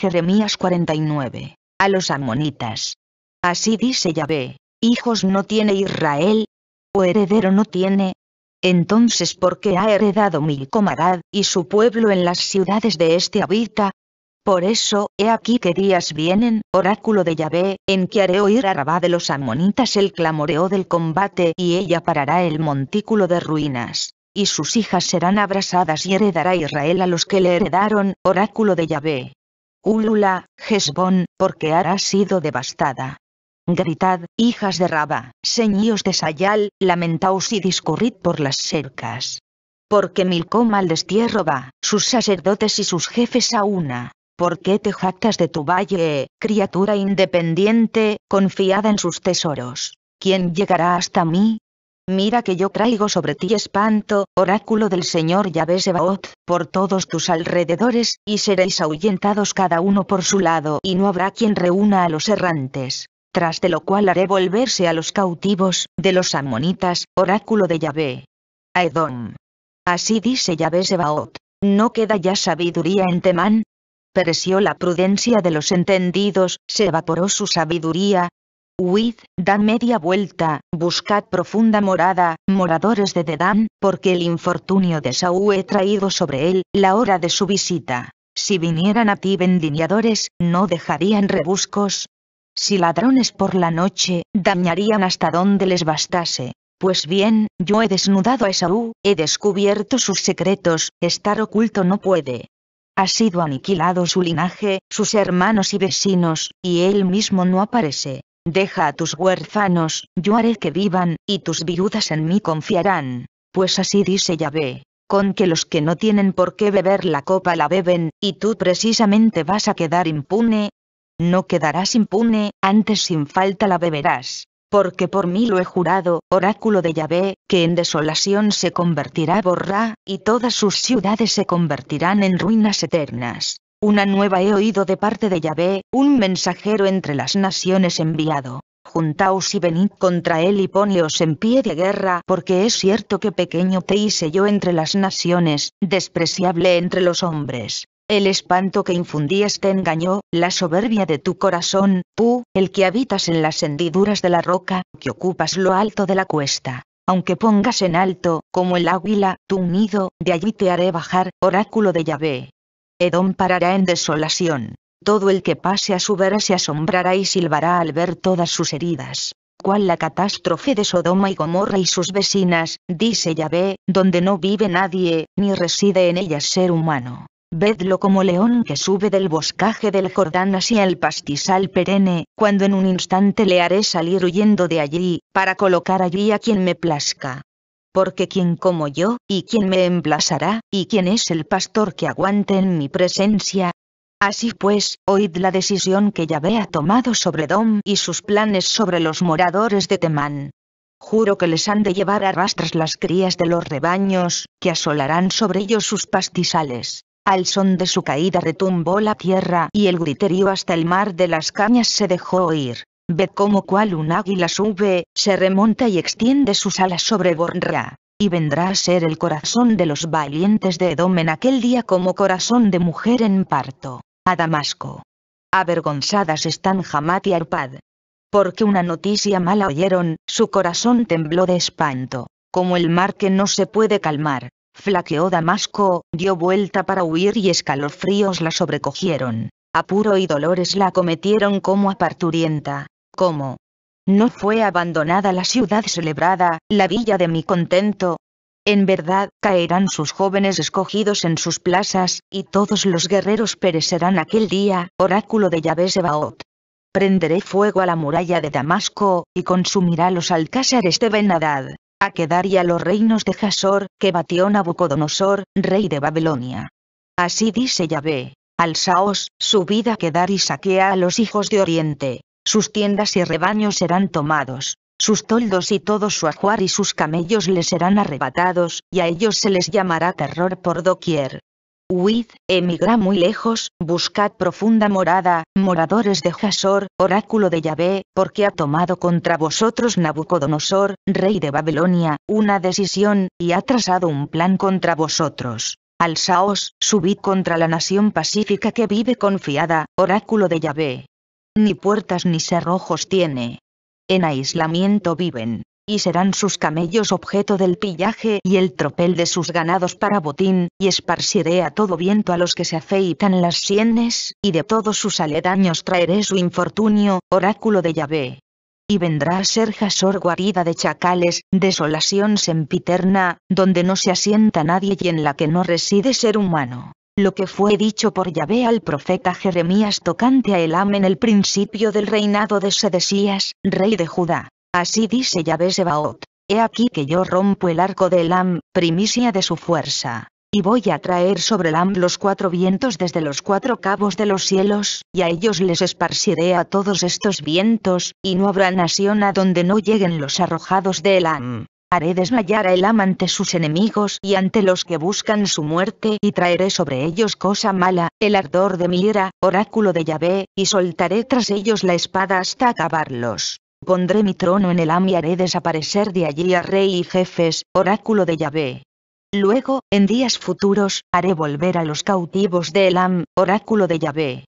Jeremías 49. A los amonitas. Así dice Yahvé, hijos no tiene Israel, o heredero no tiene. Entonces ¿por qué ha heredado Milcomarad y su pueblo en las ciudades de este habita? Por eso, he aquí que días vienen, oráculo de Yahvé, en que haré oír a Rabá de los amonitas el clamoreo del combate y ella parará el montículo de ruinas y sus hijas serán abrasadas y heredará Israel a los que le heredaron, oráculo de Yahvé. Ulula, Gesbón, porque harás sido devastada. Gritad, hijas de Rabá, ceñíos de Sayal, lamentaos y discurrid por las cercas. Porque Milcom al destierro va, sus sacerdotes y sus jefes a una. ¿Por qué te jactas de tu valle, criatura independiente, confiada en sus tesoros? ¿Quién llegará hasta mí? Mira que yo traigo sobre ti espanto, oráculo del Señor Yahvé Sebaot, por todos tus alrededores, y seréis ahuyentados cada uno por su lado, y no habrá quien reúna a los errantes. Tras de lo cual haré volverse a los cautivos, de los amonitas, oráculo de Yahvé. A Así dice Yahvé Sebaot. ¿No queda ya sabiduría en Temán? Pereció la prudencia de los entendidos, se evaporó su sabiduría, Huid, dan media vuelta, buscad profunda morada, moradores de Dedán, porque el infortunio de Saúl he traído sobre él, la hora de su visita. Si vinieran a ti vendimiadores, no dejarían rebuscos. Si ladrones por la noche, dañarían hasta donde les bastase. Pues bien, yo he desnudado a Saúl, he descubierto sus secretos, estar oculto no puede. Ha sido aniquilado su linaje, sus hermanos y vecinos, y él mismo no aparece. Deja a tus huérfanos, yo haré que vivan, y tus viudas en mí confiarán. Pues así dice Yahvé, con que los que no tienen por qué beber la copa la beben, y tú precisamente vas a quedar impune. No quedarás impune, antes sin falta la beberás. Porque por mí lo he jurado, oráculo de Yahvé, que en desolación se convertirá Borra, y todas sus ciudades se convertirán en ruinas eternas. Una nueva he oído de parte de Yahvé, un mensajero entre las naciones enviado. Juntaos y venid contra él y poneos en pie de guerra, porque es cierto que pequeño te hice yo entre las naciones, despreciable entre los hombres. El espanto que infundías te engañó, la soberbia de tu corazón, tú, el que habitas en las hendiduras de la roca, que ocupas lo alto de la cuesta aunque pongas en alto, como el águila, tu nido, de allí te haré bajar, oráculo de Yahvé. Edom parará en desolación. Todo el que pase a su vera se asombrará y silbará al ver todas sus heridas. ¿Cuál la catástrofe de Sodoma y Gomorra y sus vecinas, dice Yahvé, donde no vive nadie, ni reside en ellas ser humano. Vedlo como león que sube del boscaje del Jordán hacia el pastizal perenne, cuando en un instante le haré salir huyendo de allí, para colocar allí a quien me plazca porque quien como yo, y quién me emplazará, y quién es el pastor que aguante en mi presencia. Así pues, oíd la decisión que Yahvé ha tomado sobre Dom y sus planes sobre los moradores de Temán. Juro que les han de llevar a rastras las crías de los rebaños, que asolarán sobre ellos sus pastizales. Al son de su caída retumbó la tierra y el griterío hasta el mar de las cañas se dejó oír. Ve como cual un águila sube, se remonta y extiende sus alas sobre Borra, Y vendrá a ser el corazón de los valientes de Edom en aquel día como corazón de mujer en parto. A Damasco. Avergonzadas están Jamat y Arpad. Porque una noticia mala oyeron, su corazón tembló de espanto, como el mar que no se puede calmar. Flaqueó Damasco, dio vuelta para huir y escalofríos la sobrecogieron. Apuro y dolores la acometieron como a parturienta, ¿Cómo? no fue abandonada la ciudad celebrada, la villa de mi contento. En verdad, caerán sus jóvenes escogidos en sus plazas, y todos los guerreros perecerán aquel día, oráculo de Yahvé Sebaot. Prenderé fuego a la muralla de Damasco, y consumirá los alcázares de Benadad, a Kedar y a los reinos de Jasor, que batió Nabucodonosor, rey de Babilonia. Así dice Yahvé, su vida a quedar y saquea a los hijos de Oriente, sus tiendas y rebaños serán tomados, sus toldos y todo su ajuar y sus camellos les serán arrebatados, y a ellos se les llamará terror por doquier. Huid, emigra muy lejos, buscad profunda morada, moradores de Jasor, oráculo de Yahvé, porque ha tomado contra vosotros Nabucodonosor, rey de Babilonia, una decisión, y ha trazado un plan contra vosotros. Alzaos, subid contra la nación pacífica que vive confiada, oráculo de Yahvé. Ni puertas ni cerrojos tiene. En aislamiento viven, y serán sus camellos objeto del pillaje y el tropel de sus ganados para botín, y esparciré a todo viento a los que se afeitan las sienes, y de todos sus aledaños traeré su infortunio, oráculo de Yahvé. Y vendrá a ser Jasor guarida de chacales, desolación sempiterna, donde no se asienta nadie y en la que no reside ser humano lo que fue dicho por Yahvé al profeta Jeremías tocante a Elam en el principio del reinado de Sedesías, rey de Judá. Así dice Yahvé Sebaot, he aquí que yo rompo el arco de Elam, primicia de su fuerza. Y voy a traer sobre Elam los cuatro vientos desde los cuatro cabos de los cielos, y a ellos les esparciré a todos estos vientos, y no habrá nación a donde no lleguen los arrojados de Elam. Haré desmayar a Elam ante sus enemigos y ante los que buscan su muerte y traeré sobre ellos cosa mala, el ardor de mi ira, oráculo de Yahvé, y soltaré tras ellos la espada hasta acabarlos. Pondré mi trono en Elam y haré desaparecer de allí a rey y jefes, oráculo de Yahvé. Luego, en días futuros, haré volver a los cautivos de Elam, oráculo de Yahvé.